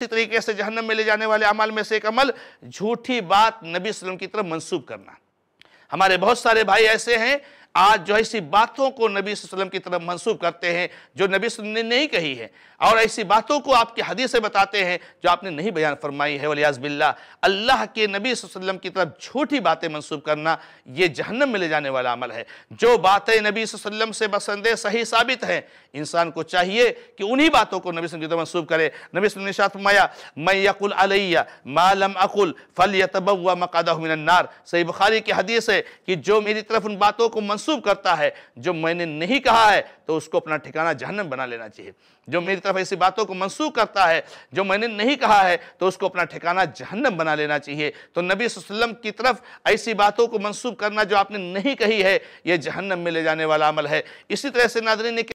इसी तरीके से जहन्नम में ले जाने वाले अमल में से एक अमल झूठी बात नबी वसल्लम की तरफ मंसूब करना हमारे बहुत सारे भाई ऐसे हैं आज जो ऐसी बातों को नबी वसल्लम की तरफ मंसूब करते हैं जो नबी ने नहीं कही है और ऐसी बातों को आपकी हदीस से बताते हैं जो आपने नहीं बयान फरमाई है वलियाज़बिल्ला अल्लाह के नबी वसल्लम की तरफ झूठी बातें मंसूब करना ये जहन्नम में ले जाने वाला अमल है जो बातें नबी वसल्लम से बसंदे सही साबित हैं इंसान को चाहिए कि उन्हीं बातों को नबी की तरफ मनसूब करे नबी ने शाह फरमाया मैं यकुल अलैया मालम अकुल फल यतबा मकादा मिनन्नार सही बुखारी की हदीस है कि जो मेरी तरफ उन बातों को मंसूब करता है जो मैंने नहीं कहा है तो उसको अपना ठिकाना जहन्नम बना लेना चाहिए जो मेरी तरफ ऐसी बातों को मंसूब करता है जो मैंने नहीं कहा है तो उसको अपना ठिकाना जहन्नम बना लेना चाहिए तो नबी वसल्लम की तरफ ऐसी बातों को मंसूब करना जो आपने नहीं कही है यह जहन्नम में ले जाने वाला अमल है इसी तरह से नादरी ने